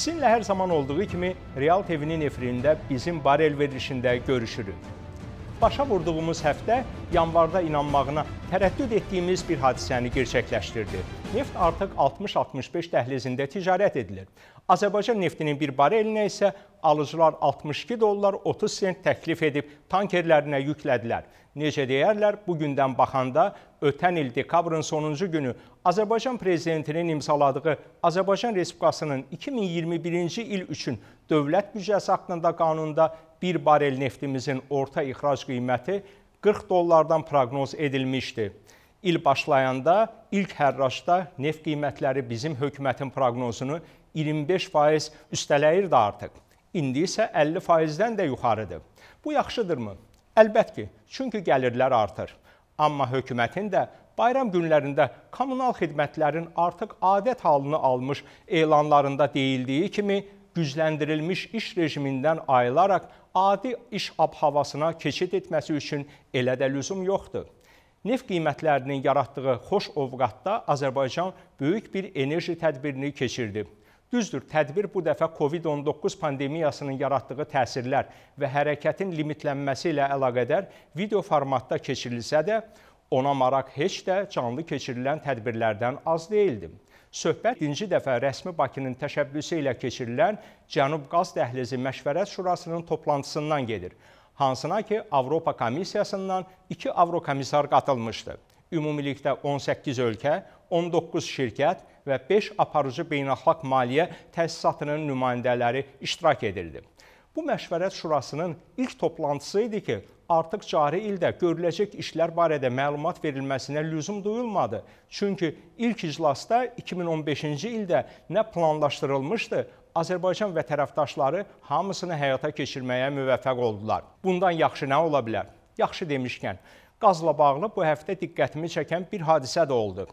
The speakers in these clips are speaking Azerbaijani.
Sizinlə hər zaman olduğu kimi Real TV-nin efirində bizim barel verilişində görüşürük. Başa vurduğumuz həftə yanvarda inanmağına tərəddüd etdiyimiz bir hadisəni gerçəkləşdirdi. Neft artıq 60-65 dəhlizində ticarət edilir. Azərbaycan neftinin bir barelinə isə alıcılar 62 dollar 30 sent təklif edib tankerlərinə yüklədilər. Necə deyərlər, bu gündən baxanda ötən il dekabrın sonuncu günü Azərbaycan prezidentinin imzaladığı Azərbaycan Respublikasının 2021-ci il üçün dövlət büdcəsi haqqında qanunda 1 barel neftimizin orta ixrac qiyməti 40 dollardan proqnoz edilmişdi. İl başlayanda ilk hərraçda neft qiymətləri bizim hökumətin proqnozunu 25% üstələyirdi artıq. İndi isə 50%-dən də yuxarıdır. Bu yaxşıdırmı? Əlbət ki, çünki gəlirlər artır. Amma hökumətin də bayram günlərində kommunal xidmətlərin artıq adət halını almış elanlarında deyildiyi kimi gücləndirilmiş iş rejimindən ayılaraq adi iş abhavasına keçid etməsi üçün elə də lüzum yoxdur. Neft qiymətlərinin yaratdığı xoş ovqatda Azərbaycan böyük bir enerji tədbirini keçirdi. Düzdür, tədbir bu dəfə COVID-19 pandemiyasının yaratdığı təsirlər və hərəkətin limitlənməsi ilə əlaqədar video formatda keçirilsə də, ona maraq heç də canlı keçirilən tədbirlərdən az deyildi. Söhbət ikinci dəfə rəsmi Bakının təşəbbüsü ilə keçirilən Cənub Qaz Dəhlizi Məşvərət Şurasının toplantısından gedir, hansına ki, Avropa Komissiyasından iki avrokomissar qatılmışdı. Ümumilikdə 18 ölkə 19 şirkət və 5 aparıcı beynəlxalq maliyyə təsisatının nümayəndələri iştirak edildi. Bu məşvərət şurasının ilk toplantısı idi ki, artıq cari ildə görüləcək işlər barədə məlumat verilməsinə lüzum duyulmadı. Çünki ilk iclasda 2015-ci ildə nə planlaşdırılmışdı, Azərbaycan və tərəfdaşları hamısını həyata keçirməyə müvəffəq oldular. Bundan yaxşı nə ola bilər? Yaxşı demişkən, qazla bağlı bu həftə diqqətimi çəkən bir hadisə də oldu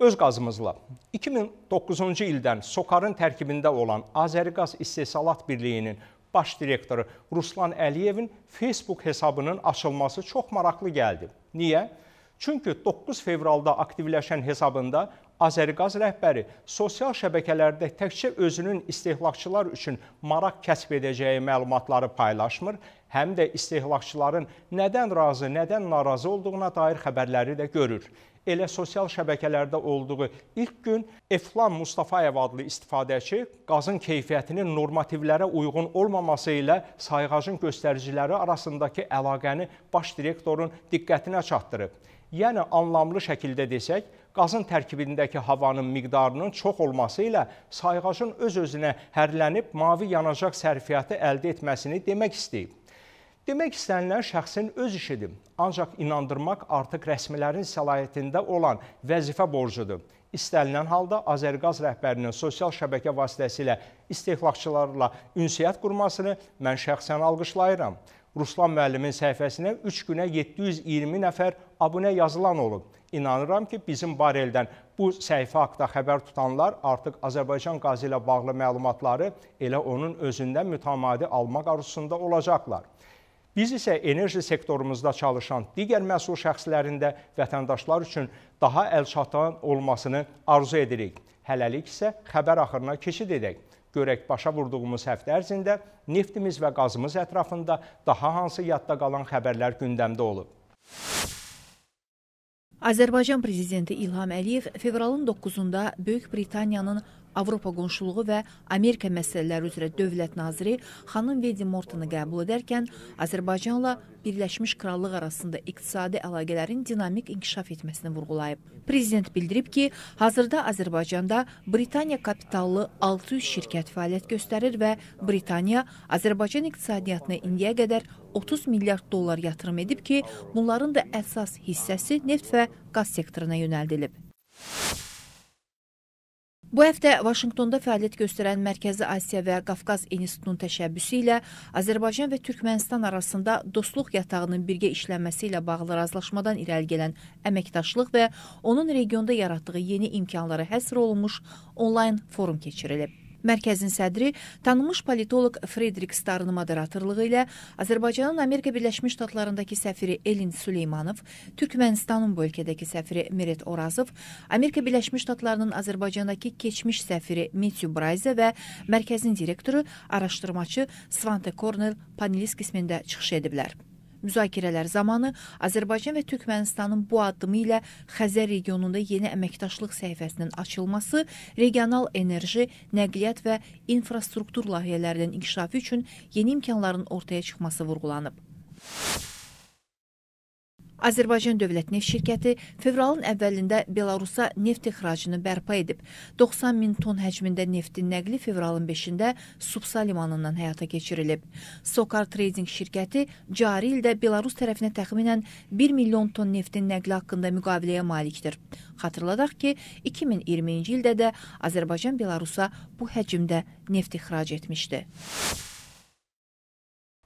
öz qazımızla 2009-cu ildən Sokarın tərkibində olan Azəriqaz İstehsalat Birliyinin baş direktoru Ruslan Əliyevin Facebook hesabının açılması çox maraqlı gəldi. Niyə? Çünki 9 fevralda aktivləşən hesabında Azəriqaz rəhbəri sosial şəbəkələrdə təkcə özünün istehlakçılar üçün maraq kəsb edəcəyi məlumatları paylaşmır, həm də istehlakçıların nədən razı, nədən narazı olduğuna dair xəbərləri də görür. Elə sosial şəbəkələrdə olduğu ilk gün Eflan Mustafayev adlı istifadəçi qazın keyfiyyətinin normativlərə uyğun olmaması ilə sayğacın göstəriciləri arasındakı əlaqəni baş direktorun diqqətinə çatdırıb. Yəni anlamlı şəkildə desək, qazın tərkibindəki havanın miqdarının çox olması ilə sayğacın öz-özünə hərlənib mavi yanacaq sərfiyyatı əldə etməsini demək istəyib. Demək istənilən şəxsin öz işidir. Ancaq inandırmaq artıq rəsmilərin səlahiyyətində olan vəzifə borcudur. İstənilən halda Azərqaz rəhbərinin sosial şəbəkə vasitəsilə istehlakçılarla ünsiyyət qurmasını mən şəxsən alqışlayıram. Ruslan müəllimin səhifəsinə 3 günə 720 nəfər abunə yazılan olub. İnanıram ki, bizim bareldən bu səhifə haqda xəbər tutanlar artıq Azərbaycan qazı ilə bağlı məlumatları elə onun özündən mütəmadi almaq arzusunda olacaqlar. Biz isə enerji sektorumuzda çalışan digər məsul şəxslərin də vətəndaşlar üçün daha əlçatan olmasını arzu edirik. Hələlik isə xəbər axırına keçid edək. Görək başa vurduğumuz həftə ərzində neftimiz və qazımız ətrafında daha hansı yadda qalan xəbərlər gündəmdə olub. Azərbaycan prezidenti İlham Əliyev fevralın 9-da Böyük Britaniyanın Avropa qonşuluğu və Amerika məsələləri üzrə dövlət naziri xanım Vedi Mortonu qəbul edərkən Azərbaycanla Birləşmiş Krallıq arasında iqtisadi əlaqələrin dinamik inkişaf etməsini vurğulayıb. Prezident bildirib ki, hazırda Azərbaycanda Britaniya kapitallı 600 şirkət fəaliyyət göstərir və Britaniya Azərbaycan iqtisadiyyatına indiyə qədər 30 milyard dollar yatırım edib ki, bunların da əsas hissəsi neft və qaz sektoruna yönəldilib. Bu həftə Vaşinqtonda fəaliyyət göstərən Mərkəzi Asiya və Qafqaz İnstitutunun təşəbbüsü ilə Azərbaycan və Türkmənistan arasında dostluq yatağının birgə işlənməsi ilə bağlı razılaşmadan irəli gələn əməkdaşlıq və onun regionda yaratdığı yeni imkanlara həsr olunmuş onlayn forum keçirilib. Mərkəzin sədri tanınmış politoloq Fredrik Starın moderatorluğu ilə Azərbaycanın Amerika Birləşmiş Ştatlarındakı səfiri Elin Süleymanov, Türkmənistanın bu ölkədəki səfiri Meret Orazov, Amerika Birləşmiş Ştatlarının Azərbaycandakı keçmiş səfiri Matthew Braize və mərkəzin direktoru araşdırmaçı Svante Kornel panelist qismində çıxış ediblər. Müzakirələr zamanı Azərbaycan və Türkmənistanın bu addımı ilə Xəzər regionunda yeni əməkdaşlıq səhifəsinin açılması, regional enerji, nəqliyyat və infrastruktur layihələrinin inkişafı üçün yeni imkanların ortaya çıxması vurğulanıb. Azərbaycan Dövlət Neft Şirkəti fevralın əvvəlində Belarusa neft ixracını bərpa edib. 90 min ton həcmində neftin nəqli fevralın 5-də Subsa limanından həyata keçirilib. Sokar Trading şirkəti cari ildə Belarus tərəfinə təxminən 1 milyon ton neftin nəqli haqqında müqaviləyə malikdir. Xatırladaq ki, 2020-ci ildə də Azərbaycan Belarusa bu həcmdə neft ixrac etmişdi.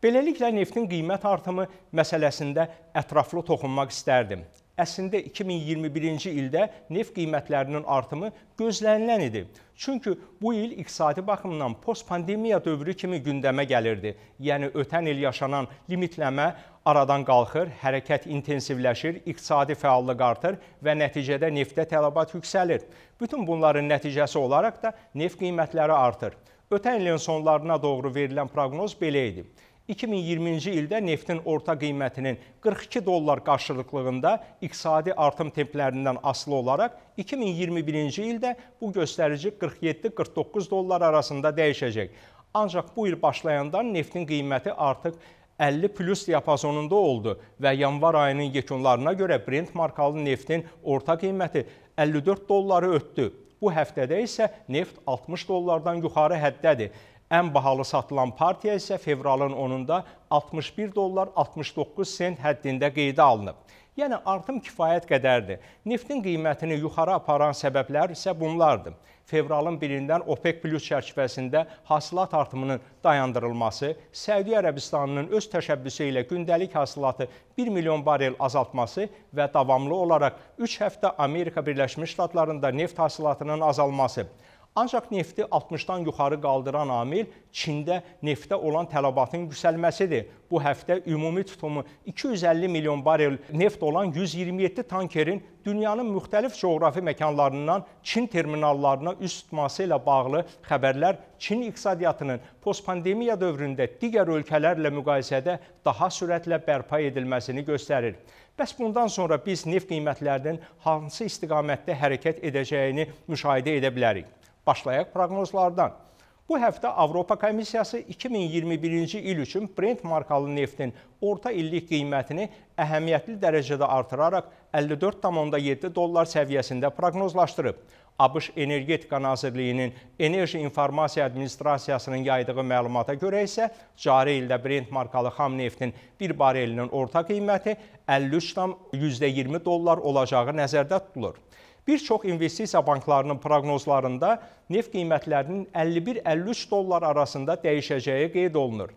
Beləliklə neftin qiymət artımı məsələsində ətraflı toxunmaq istərdim. Əslində 2021-ci ildə neft qiymətlərinin artımı gözlənilən idi. Çünki bu il iqtisadi baxımdan postpandemiya dövrü kimi gündəmə gəlirdi. Yəni ötən il yaşanan limitləmə aradan qalxır, hərəkət intensivləşir, iqtisadi fəallıq artır və nəticədə neftə tələbat yüksəlir. Bütün bunların nəticəsi olaraq da neft qiymətləri artır. Ötən ilin sonlarına doğru verilən proqnoz belə idi. 2020-ci ildə neftin orta qiymətinin 42 dollar qarşılıqlığında iqtisadi artım templərindən asılı olaraq 2021-ci ildə bu göstərici 47-49 dollar arasında dəyişəcək. Ancaq bu il başlayanda neftin qiyməti artıq 50 plus diapazonunda oldu və yanvar ayının yekunlarına görə Brent markalı neftin orta qiyməti 54 dolları ötdü. Bu həftədə isə neft 60 dollardan yuxarı həddədir. Ən bahalı satılan partiya isə fevralın 10-da 61 dollar 69 sent həddində qeydə alınıb. Yəni artım kifayət qədərdir. Neftin qiymətini yuxarı aparan səbəblər isə bunlardır. Fevralın 1-dən OPEC Plus çərçivəsində hasilat artımının dayandırılması, Səudiyyə Ərəbistanının öz təşəbbüsü ilə gündəlik hasilatı 1 milyon barel azaltması və davamlı olaraq 3 həftə Amerika Birləşmiş Ştatlarında neft hasilatının azalması. Ancaq nefti 60-dan yuxarı qaldıran amil Çində neftə olan tələbatın yüksəlməsidir. Bu həftə ümumi tutumu 250 milyon barel neft olan 127 tankerin dünyanın müxtəlif coğrafi məkanlarından Çin terminallarına üz tutması ilə bağlı xəbərlər Çin iqtisadiyyatının postpandemiya dövründə digər ölkələrlə müqayisədə daha sürətlə bərpa edilməsini göstərir. Bəs bundan sonra biz neft qiymətlərinin hansı istiqamətdə hərəkət edəcəyini müşahidə edə bilərik? Başlayaq proqnozlardan. Bu həftə Avropa Komissiyası 2021-ci il üçün Brent markalı neftin orta illik qiymətini əhəmiyyətli dərəcədə artıraraq 54,7 dollar səviyyəsində proqnozlaşdırıb. ABŞ Energetika Nazirliyinin Enerji İnformasiya Administrasiyasının yaydığı məlumata görə isə cari ildə Brent markalı xam neftin bir barelinin orta qiyməti 53,20 dollar olacağı nəzərdə tutulur. Bir çox investisiya banklarının proqnozlarında neft qiymətlərinin 51-53 dollar arasında dəyişəcəyi qeyd olunur.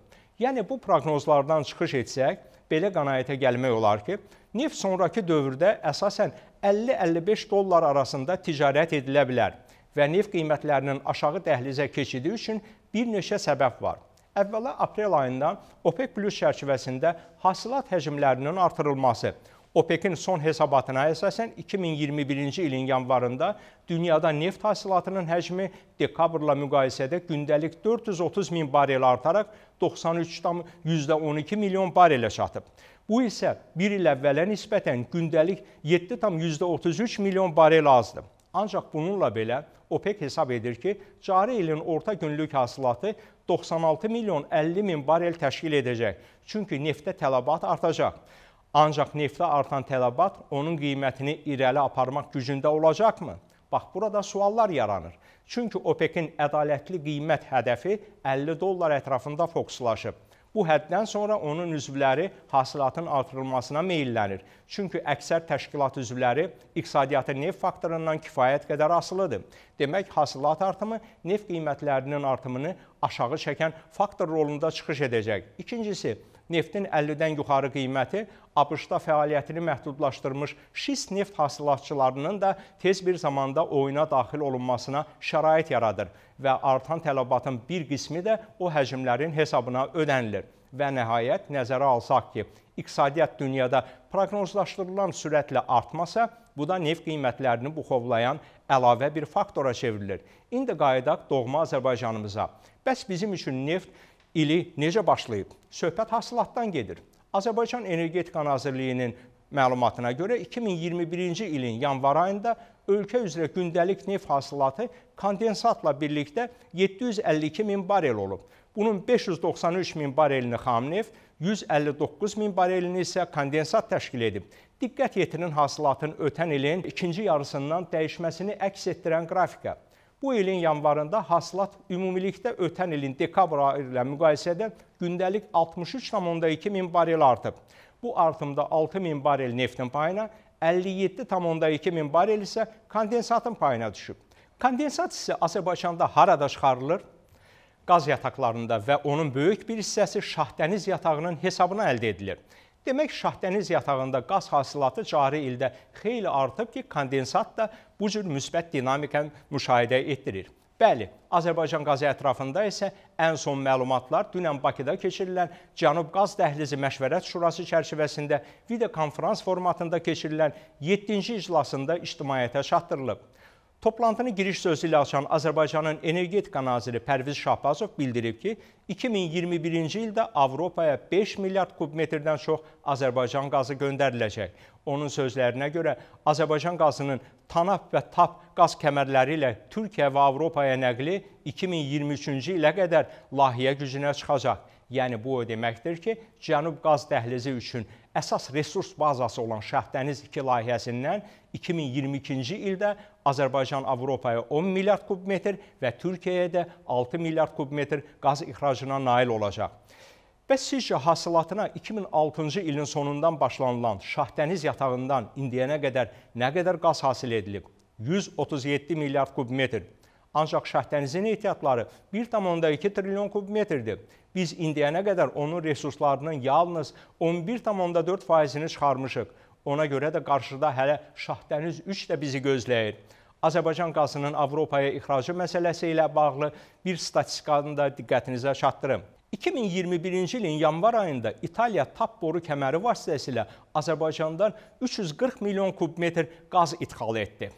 Yəni bu proqnozlardan çıxış etsək, belə qənaətə gəlmək olar ki, neft sonrakı dövrdə əsasən 50-55 dollar arasında ticarət edilə bilər və neft qiymətlərinin aşağı dəhlizə keçidi üçün bir neçə səbəb var. Əvvəla aprel ayında OPEC Plus çərçivəsində hasilat həcmlərinin artırılması, OPEC-in son hesabatına əsasən 2021-ci ilin yanvarında dünyada neft hasilatının həcmi dekabrla müqayisədə gündəlik 430 min barel artaraq 93,12 milyon barelə çatıb. Bu isə 1 il əvvələ nisbətən gündəlik 7,33 milyon barel azdır. Ancaq bununla belə OPEC hesab edir ki, cari ilin orta günlük hasilatı 96 milyon 50 min barel təşkil edəcək. Çünki neftə tələbat artacaq. Ancaq neftə artan tələbat onun qiymətini irəli aparmaq gücündə olacaqmı? Bax, burada suallar yaranır. Çünki OPEC-in ədalətli qiymət hədəfi 50 dollar ətrafında fokuslaşıb. Bu həddən sonra onun üzvləri hasilatın artırılmasına meyillənir. Çünki əksər təşkilat üzvləri iqtisadiyyatı neft faktorundan kifayət qədər asılıdır. Demək, hasilat artımı neft qiymətlərinin artımını aşağı çəkən faktor rolunda çıxış edəcək. İkincisi, neftin 50-dən yuxarı qiyməti ABŞ-da fəaliyyətini məhdudlaşdırmış şist neft hasilatçılarının da tez bir zamanda oyuna daxil olunmasına şərait yaradır və artan tələbatın bir qismi də o həcmlərin hesabına ödənilir. Və nəhayət nəzərə alsaq ki, iqtisadiyyat dünyada proqnozlaşdırılan sürətlə artmasa, bu da neft qiymətlərini buxovlayan əlavə bir faktora çevrilir. İndi qayıdaq doğma Azərbaycanımıza. Bəs bizim üçün neft ili necə başlayıb? Söhbət hasılatdan gedir. Azərbaycan Energetika Nazirliyinin məlumatına görə 2021-ci ilin yanvar ayında ölkə üzrə gündəlik neft hasılatı kondensatla birlikdə 752 min barel olub. Bunun 593 min barelini xam neft, 159 min barelini isə kondensat təşkil edib. Diqqət yetirinin hasılatın ötən ilin ikinci yarısından dəyişməsini əks etdirən qrafika. Bu ilin yanvarında hasılat ümumilikdə ötən ilin dekabr ayı ilə müqayisədə gündəlik 63,2 min barel artıb. Bu artımda 6 min barel neftin payına, 57,2 min barel isə kondensatın payına düşüb. Kondensat isə Azərbaycanda harada çıxarılır? Qaz yataqlarında və onun böyük bir hissəsi Şahdəniz yatağının hesabına əldə edilir. Demək, Şahdəniz yatağında qaz hasilatı cari ildə xeyli artıb ki, kondensat da bu cür müsbət dinamikə müşahidə etdirir. Bəli, Azərbaycan qazı ətrafında isə ən son məlumatlar dünən Bakıda keçirilən Cənub Qaz Dəhlizi Məşvərət Şurası çərçivəsində videokonferans formatında keçirilən 7-ci iclasında ictimaiyyətə çatdırılıb. Toplantını giriş sözü ilə açan Azərbaycanın energetika naziri Pərviz Şahbazov bildirib ki, 2021-ci ildə Avropaya 5 milyard kubmetrdən çox Azərbaycan qazı göndəriləcək. Onun sözlərinə görə Azərbaycan qazının TANAP və TAP qaz kəmərləri ilə Türkiyə və Avropaya nəqli 2023-cü ilə qədər layihə gücünə çıxacaq. Yəni bu o deməkdir ki, Cənub qaz dəhlizi üçün əsas resurs bazası olan Şəhdəniz 2 layihəsindən 2022-ci ildə Azərbaycan Avropaya 10 milyard kubmetr və Türkiyəyə də 6 milyard kubmetr qaz ixracına nail olacaq. Bəs sizcə hasılatına 2006-cı ilin sonundan başlanılan Şahdəniz yatağından indiyənə qədər nə qədər qaz hasil edilib? 137 milyard kubmetr. Ancaq Şahdənizin ehtiyatları 1,2 trilyon kubmetrdir. Biz indiyənə qədər onun resurslarının yalnız 11,4 faizini çıxarmışıq. Ona görə də qarşıda hələ Şahdəniz 3 də bizi gözləyir. Azərbaycan qazının Avropaya ixracı məsələsi ilə bağlı bir statistikanı da diqqətinizə çatdırım. 2021-ci ilin yanvar ayında İtaliya tap boru kəməri vasitəsilə Azərbaycandan 340 milyon kubmetr qaz idxal etdi.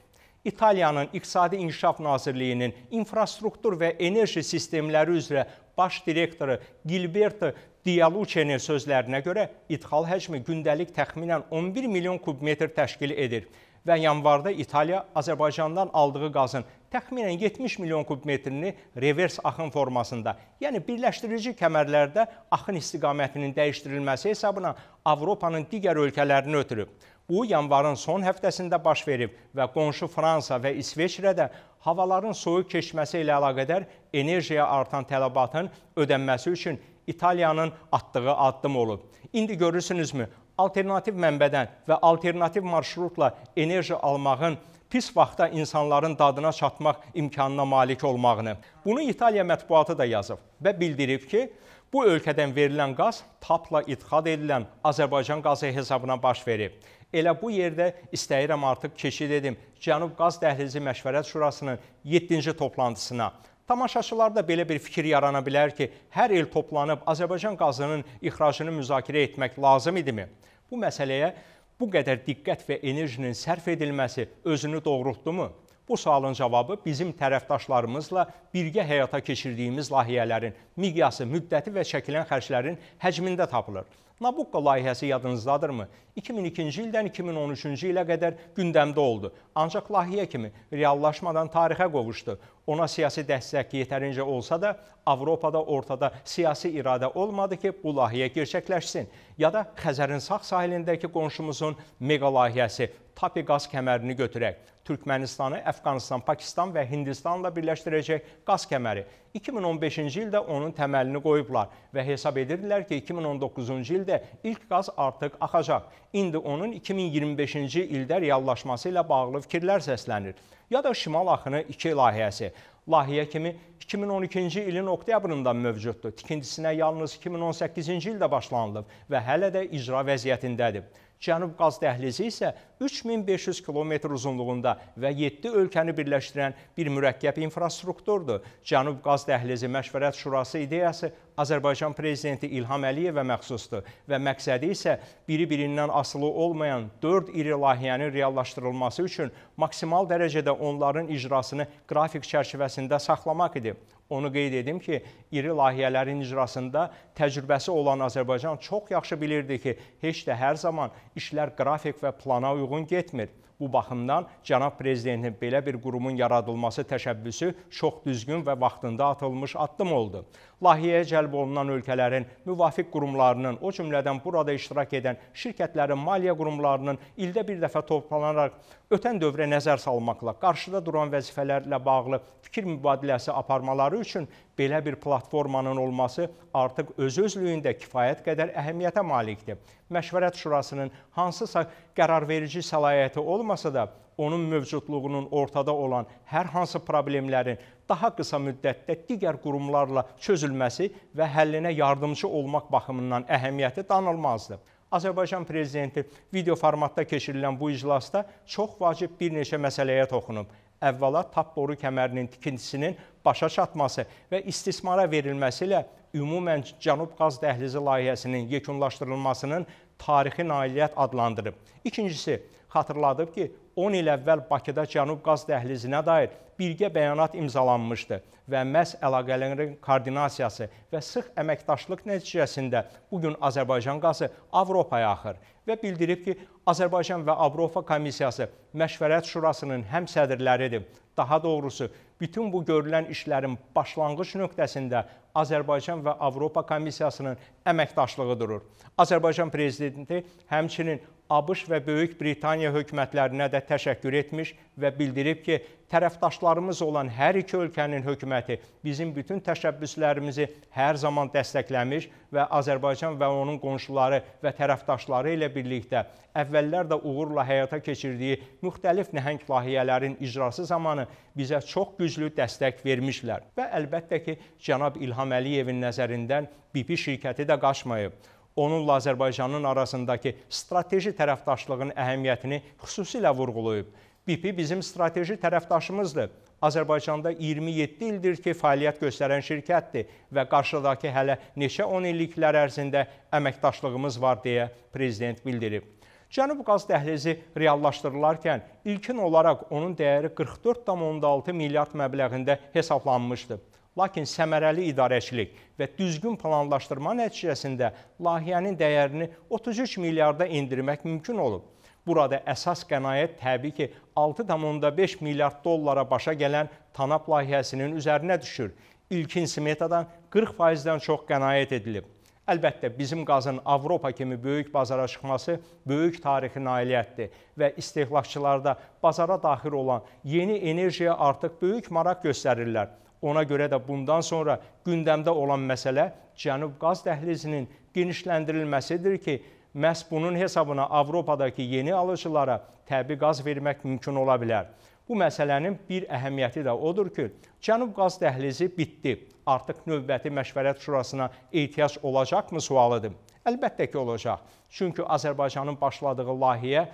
İtaliyanın İqtisadi İnkişaf Nazirliyinin infrastruktur və enerji sistemləri üzrə baş direktoru Gilberto Dialuçenin sözlərinə görə idxal həcmi gündəlik təxminən 11 milyon kubmetr təşkil edir və yanvarda İtaliya Azərbaycandan aldığı qazın təxminən 70 milyon kubmetrini revers axın formasında, yəni birləşdirici kəmərlərdə axın istiqamətinin dəyişdirilməsi hesabına Avropanın digər ölkələrini ötürüb. Bu, yanvarın son həftəsində baş verib və qonşu Fransa və İsveçrə də havaların soyuq keçməsi ilə əlaqədər enerjiyə artan tələbatın ödənməsi üçün İtaliyanın atdığı addım olub. İndi görürsünüzmü, alternativ mənbədən və alternativ marşrutla enerji almağın pis vaxtda insanların dadına çatmaq imkanına malik olmağını. Bunu İtaliya mətbuatı da yazıb və bildirib ki, bu ölkədən verilən qaz tapla idxad edilən Azərbaycan qazı hesabına baş verib. Elə bu yerdə istəyirəm artıq keçid edim Cənub Qaz Dəhlizi Məşvərət Şurasının 7-ci toplantısına. Tamaşaçılarda belə bir fikir yarana bilər ki, hər il toplanıb Azərbaycan qazının ixracını müzakirə etmək lazım idimi? Bu məsələyə bu qədər diqqət və enerjinin sərf edilməsi özünü doğrultdumu? Bu sualın cavabı bizim tərəfdaşlarımızla birgə həyata keçirdiyimiz layihələrin miqyası, müddəti və çəkilən xərclərin həcmində tapılır. Nabucco layihəsi yadınızdadırmı? 2002-ci ildən 2013-cü ilə qədər gündəmdə oldu. Ancaq layihə kimi reallaşmadan tarixə qovuşdu ona siyasi dəstək yetərincə olsa da, Avropada ortada siyasi iradə olmadı ki, bu layihə gerçəkləşsin. Ya da Xəzərin sağ sahilindəki qonşumuzun mega layihəsi Tapi qaz kəmərini götürək. Türkmənistanı Əfqanistan, Pakistan və Hindistanla birləşdirəcək qaz kəməri. 2015-ci ildə onun təməlini qoyublar və hesab edirlər ki, 2019-cu ildə ilk qaz artıq axacaq. İndi onun 2025-ci ildə reallaşması ilə bağlı fikirlər səslənir ya da Şimal Axını 2 layihəsi layihə kimi 2012-ci ilin oktyabrında mövcuddur. Tikintisinə yalnız 2018-ci ildə başlanılıb və hələ də icra vəziyyətindədir. Cənub qaz dəhlizi isə 3500 km uzunluğunda və 7 ölkəni birləşdirən bir mürəkkəb infrastrukturdur. Cənub Qaz Dəhlizi Məşvərət Şurası ideyası Azərbaycan Prezidenti İlham Əliyevə məxsusdur və məqsədi isə biri-birindən asılı olmayan 4 iri layihənin reallaşdırılması üçün maksimal dərəcədə onların icrasını qrafik çərçivəsində saxlamaq idi. Onu qeyd edim ki, iri layihələrin icrasında təcrübəsi olan Azərbaycan çox yaxşı bilirdi ki, heç də hər zaman işlər qrafik və plana uyğun uyğun getmir. Bu baxımdan cənab prezidentin belə bir qurumun yaradılması təşəbbüsü çox düzgün və vaxtında atılmış addım oldu. Layihəyə cəlb olunan ölkələrin müvafiq qurumlarının, o cümlədən burada iştirak edən şirkətlərin, maliyyə qurumlarının ildə bir dəfə toplanaraq ötən dövrə nəzər salmaqla, qarşıda duran vəzifələrlə bağlı fikir mübadiləsi aparmaları üçün belə bir platformanın olması artıq öz-özlüyündə kifayət qədər əhəmiyyətə malikdir. Məşvərət Şurasının hansısa qərarverici səlahiyyəti olmadan olmasa da onun mövcudluğunun ortada olan hər hansı problemlərin daha qısa müddətdə digər qurumlarla çözülməsi və həllinə yardımcı olmaq baxımından əhəmiyyəti danılmazdır. Azərbaycan prezidenti video formatda keçirilən bu iclasda çox vacib bir neçə məsələyə toxunub. Əvvəla tap boru kəmərinin tikintisinin başa çatması və istismara verilməsi ilə ümumən Cənub qaz dəhlizi layihəsinin yekunlaşdırılmasının tarixi nailiyyət adlandırıb. İkincisi, xatırladıb ki, 10 il əvvəl Bakıda Cənub qaz dəhlizinə dair birgə bəyanat imzalanmışdı və məhz əlaqələrin koordinasiyası və sıx əməkdaşlıq nəticəsində bu gün Azərbaycan qazı Avropaya axır və bildirib ki, Azərbaycan və Avropa Komissiyası Məşvərət Şurasının həm sədrləridir. Daha doğrusu, bütün bu görülən işlərin başlanğıc nöqtəsində Azərbaycan və Avropa Komissiyasının əməkdaşlığı durur. Azərbaycan prezidenti həmçinin ABŞ və Böyük Britaniya hökumətlərinə də təşəkkür etmiş və bildirib ki, tərəfdaşlarımız olan hər iki ölkənin hökuməti bizim bütün təşəbbüslərimizi hər zaman dəstəkləmiş və Azərbaycan və onun qonşuları və tərəfdaşları ilə birlikdə əvvəllər də uğurla həyata keçirdiyi müxtəlif nəhəng layihələrin icrası zamanı bizə çox güclü dəstək vermişlər və əlbəttə ki, cənab İlham Əliyevin nəzərindən BP şirkəti də qaçmayıb onunla Azərbaycanın arasındakı strateji tərəfdaşlığın əhəmiyyətini xüsusilə vurğulayıb. BP bizim strateji tərəfdaşımızdır. Azərbaycanda 27 ildir ki, fəaliyyət göstərən şirkətdir və qarşıdakı hələ neçə 10 illiklər ərzində əməkdaşlığımız var deyə prezident bildirib. Cənub qaz dəhlizi reallaşdırılarkən ilkin olaraq onun dəyəri 44,6 milyard məbləğində hesablanmışdı lakin səmərəli idarəçilik və düzgün planlaşdırma nəticəsində layihənin dəyərini 33 milyarda endirmək mümkün olub. Burada əsas qənaət təbii ki, 6,5 milyard dollara başa gələn TANAP layihəsinin üzərinə düşür. İlkin smetadan 40%-dən çox qənaət edilib. Əlbəttə, bizim qazın Avropa kimi böyük bazara çıxması böyük tarixi nailiyyətdir və istehlakçılarda bazara daxil olan yeni enerjiyə artıq böyük maraq göstərirlər. Ona görə də bundan sonra gündəmdə olan məsələ Cənub qaz dəhlizinin genişləndirilməsidir ki, məhz bunun hesabına Avropadakı yeni alıcılara təbii qaz vermək mümkün ola bilər. Bu məsələnin bir əhəmiyyəti də odur ki, Cənub qaz dəhlizi bitdi. Artıq növbəti məşvərət şurasına ehtiyac olacaqmı sualıdır. Əlbəttə ki, olacaq. Çünki Azərbaycanın başladığı layihə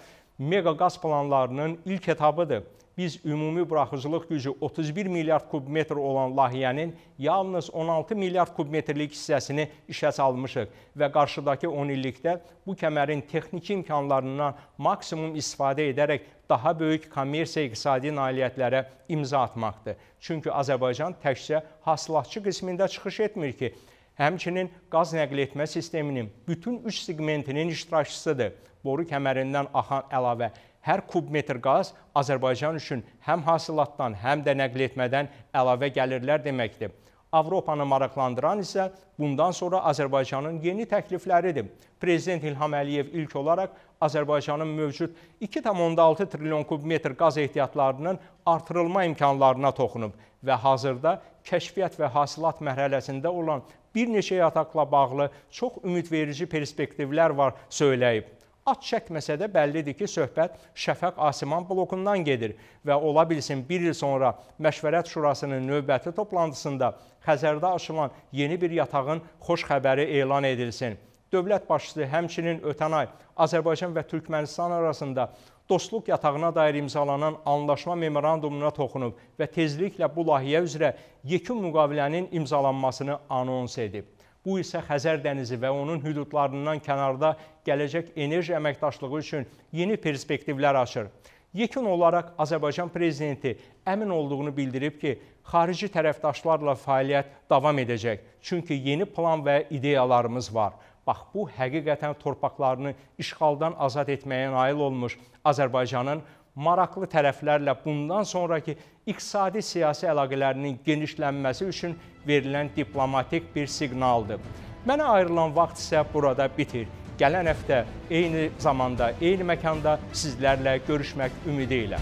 meqa qaz planlarının ilk etabıdır biz ümumi buraxıcılıq gücü 31 milyard kubmetr olan layihənin yalnız 16 milyard kubmetrlik hissəsini işə salmışıq və qarşıdakı 10 illikdə bu kəmərin texniki imkanlarından maksimum istifadə edərək daha böyük kommersiya iqtisadi nailiyyətlərə imza atmaqdır. Çünki Azərbaycan təkcə hasılatçı qismində çıxış etmir ki, həmçinin qaz nəql etmə sisteminin bütün üç segmentinin iştirakçısıdır. Boru kəmərindən axan əlavə hər kub metr qaz Azərbaycan üçün həm hasilatdan, həm də nəql etmədən əlavə gəlirlər deməkdir. Avropanı maraqlandıran isə bundan sonra Azərbaycanın yeni təklifləridir. Prezident İlham Əliyev ilk olaraq Azərbaycanın mövcud 2,6 trilyon kubmetr qaz ehtiyatlarının artırılma imkanlarına toxunub və hazırda kəşfiyyat və hasilat mərhələsində olan bir neçə yataqla bağlı çox ümidverici perspektivlər var söyləyib. At çəkməsə də bəllidir ki, söhbət Şəfəq Asiman blokundan gedir və ola bilsin bir il sonra Məşvərət Şurasının növbəti toplantısında Xəzərdə açılan yeni bir yatağın xoş xəbəri elan edilsin. Dövlət başçısı həmçinin ötən ay Azərbaycan və Türkmənistan arasında dostluq yatağına dair imzalanan anlaşma memorandumuna toxunub və tezliklə bu layihə üzrə yekun müqavilənin imzalanmasını anons edib. Bu isə Xəzər dənizi və onun hüdudlarından kənarda gələcək enerji əməkdaşlığı üçün yeni perspektivlər açır. Yekun olaraq Azərbaycan prezidenti əmin olduğunu bildirib ki, xarici tərəfdaşlarla fəaliyyət davam edəcək. Çünki yeni plan və ideyalarımız var. Bax, bu həqiqətən torpaqlarını işğaldan azad etməyə nail olmuş Azərbaycanın maraqlı tərəflərlə bundan sonraki iqtisadi siyasi əlaqələrinin genişlənməsi üçün verilən diplomatik bir siqnaldır. Mənə ayrılan vaxt isə burada bitir. Gələn həftə eyni zamanda, eyni məkanda sizlərlə görüşmək ümidi ilə.